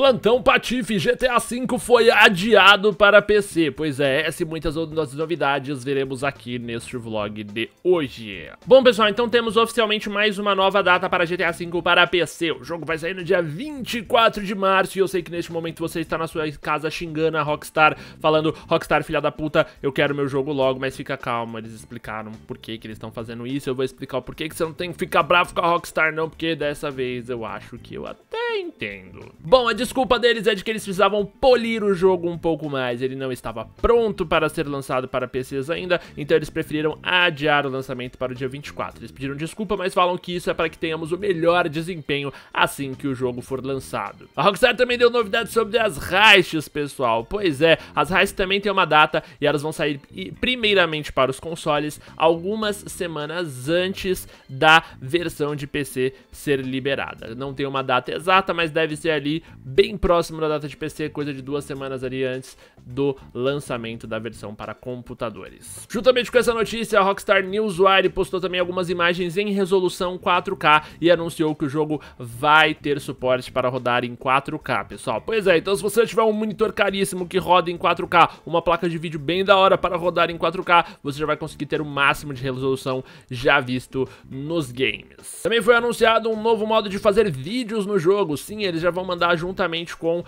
Plantão Patife GTA V foi adiado para PC, pois é, essa e muitas outras novidades veremos aqui neste vlog de hoje. Bom pessoal, então temos oficialmente mais uma nova data para GTA V para PC, o jogo vai sair no dia 24 de março e eu sei que neste momento você está na sua casa xingando a Rockstar, falando Rockstar filha da puta, eu quero meu jogo logo, mas fica calmo, eles explicaram por que, que eles estão fazendo isso, eu vou explicar o porquê que você não tem que ficar bravo com a Rockstar não, porque dessa vez eu acho que eu até entendo. Bom, a desculpa deles é de que eles precisavam polir o jogo um pouco mais. Ele não estava pronto para ser lançado para PCs ainda, então eles preferiram adiar o lançamento para o dia 24. Eles pediram desculpa, mas falam que isso é para que tenhamos o melhor desempenho assim que o jogo for lançado. A Rockstar também deu novidades sobre as raids, pessoal. Pois é, as raids também têm uma data e elas vão sair primeiramente para os consoles algumas semanas antes da versão de PC ser liberada. Não tem uma data exata, data, mas deve ser ali bem próximo da data de PC, coisa de duas semanas ali antes do lançamento da versão para computadores. Juntamente com essa notícia, a Rockstar Newswire postou também algumas imagens em resolução 4K e anunciou que o jogo vai ter suporte para rodar em 4K, pessoal. Pois é, então se você tiver um monitor caríssimo que roda em 4K, uma placa de vídeo bem da hora para rodar em 4K, você já vai conseguir ter o máximo de resolução já visto nos games. Também foi anunciado um novo modo de fazer vídeos no jogo, jogo, sim, eles já vão mandar juntamente com,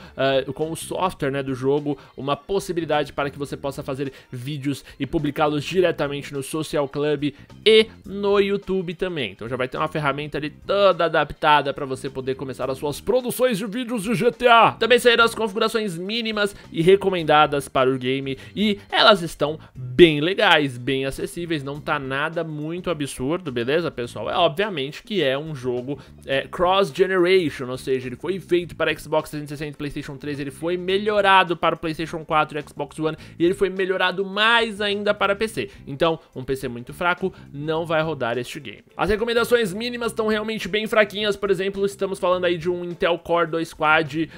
uh, com o software né, do jogo uma possibilidade para que você possa fazer vídeos e publicá-los diretamente no Social Club e no YouTube também. Então já vai ter uma ferramenta ali toda adaptada para você poder começar as suas produções de vídeos de GTA. Também saíram as configurações mínimas e recomendadas para o game e elas estão bem legais, bem acessíveis, não tá nada muito absurdo, beleza, pessoal? É obviamente que é um jogo é, cross-generation, ou seja, seja, ele foi feito para Xbox 360 e PlayStation 3, ele foi melhorado para o PlayStation 4 e Xbox One, e ele foi melhorado mais ainda para PC. Então, um PC muito fraco não vai rodar este game. As recomendações mínimas estão realmente bem fraquinhas, por exemplo, estamos falando aí de um Intel Core 2 Quad uh,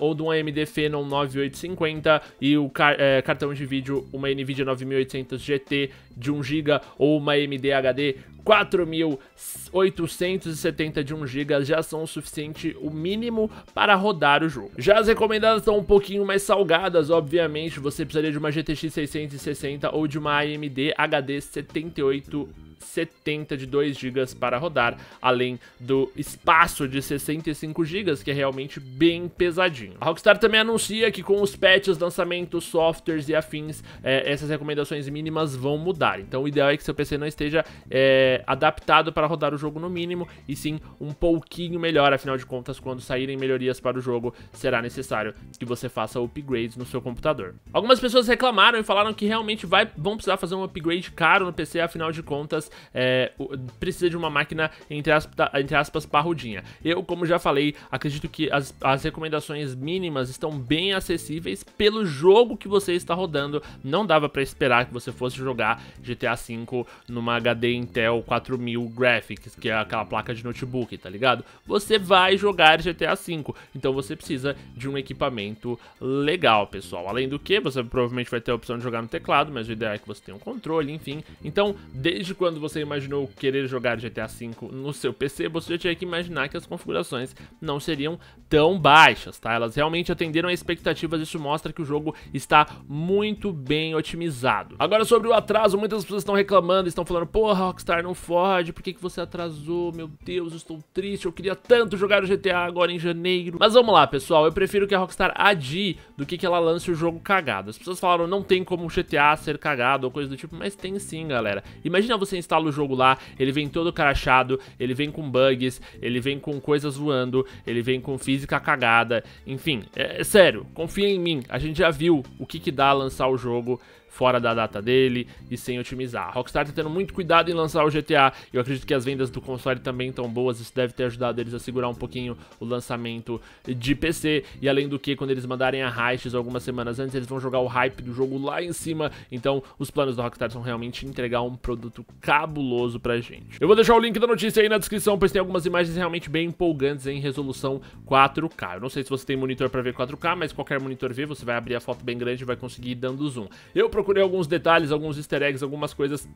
ou de um AMD Phenom 9850 e o car é, cartão de vídeo, uma NVIDIA 9800 GT de 1GB ou uma AMD HD 4.871 GB já são o suficiente, o mínimo, para rodar o jogo. Já as recomendadas estão um pouquinho mais salgadas, obviamente, você precisaria de uma GTX 660 ou de uma AMD HD 78 70 de 2 GB para rodar, além do espaço de 65 GB, que é realmente bem pesadinho. A Rockstar também anuncia que com os patches, lançamentos, softwares e afins, é, essas recomendações mínimas vão mudar. Então o ideal é que seu PC não esteja é, adaptado para rodar o jogo no mínimo, e sim um pouquinho melhor, afinal de contas, quando saírem melhorias para o jogo, será necessário que você faça upgrades no seu computador. Algumas pessoas reclamaram e falaram que realmente vai, vão precisar fazer um upgrade caro no PC, afinal de contas, é, precisa de uma máquina, entre aspas, entre aspas, parrudinha. Eu, como já falei, acredito que as, as recomendações mínimas estão bem acessíveis pelo jogo que você está rodando. Não dava para esperar que você fosse jogar GTA V numa HD Intel 4000 Graphics, que é aquela placa de notebook, tá ligado? Você vai jogar GTA V, então você precisa de um equipamento legal, pessoal. Além do que, você provavelmente vai ter a opção de jogar no teclado, mas o ideal é que você tenha um controle, enfim. Então, desde quando você imaginou querer jogar GTA V no seu PC, você já tinha que imaginar que as configurações não seriam tão baixas, tá? Elas realmente atenderam a expectativas, isso mostra que o jogo está muito bem otimizado. Agora sobre o atraso, muitas pessoas estão reclamando, estão falando, porra, Rockstar não fode, por que, que você atrasou? Meu Deus, estou triste, eu queria tanto jogar o GTA agora em janeiro. Mas vamos lá, pessoal, eu prefiro que a Rockstar adie do que que ela lance o jogo cagado. As pessoas falaram, não tem como o GTA ser cagado ou coisa do tipo, mas tem sim, galera. Imagina você instala o jogo lá, ele vem todo crachado, ele vem com bugs, ele vem com coisas voando, ele vem com física cagada, enfim, é, é sério, confia em mim, a gente já viu o que, que dá lançar o jogo fora da data dele e sem otimizar. A Rockstar tá tendo muito cuidado em lançar o GTA. Eu acredito que as vendas do console também estão boas, isso deve ter ajudado eles a segurar um pouquinho o lançamento de PC. E além do que, quando eles mandarem a Raiches algumas semanas antes, eles vão jogar o hype do jogo lá em cima. Então, os planos da Rockstar são realmente entregar um produto cabuloso pra gente. Eu vou deixar o link da notícia aí na descrição, pois tem algumas imagens realmente bem empolgantes em resolução 4K. Eu não sei se você tem monitor pra ver 4K, mas qualquer monitor vê, você vai abrir a foto bem grande e vai conseguir ir dando zoom. Eu procuro procurei alguns detalhes, alguns easter eggs, algumas coisas.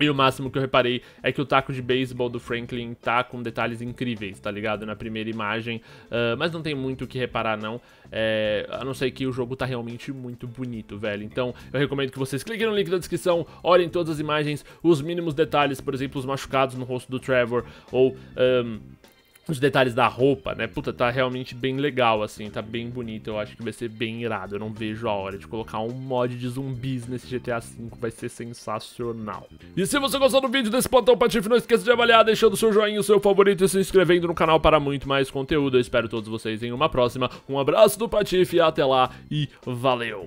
E o máximo que eu reparei é que o taco de beisebol do Franklin tá com detalhes incríveis, tá ligado? Na primeira imagem. Uh, mas não tem muito o que reparar, não. É, a não ser que o jogo tá realmente muito bonito, velho. Então eu recomendo que vocês cliquem no link da descrição, olhem todas as imagens, os mínimos detalhes, por exemplo, os machucados no rosto do Trevor, ou. Um, ah, os detalhes da roupa, né? Puta, tá realmente bem legal, assim, tá bem bonito. Eu acho que vai ser bem irado. Eu não vejo a hora de colocar um mod de zumbis nesse GTA V, vai ser sensacional. E se você gostou do vídeo desse plantão patife, não esqueça de avaliar, deixando seu joinha, o seu favorito e se inscrevendo no canal para muito mais conteúdo. Eu espero todos vocês em uma próxima. Um abraço do Patife, até lá e valeu!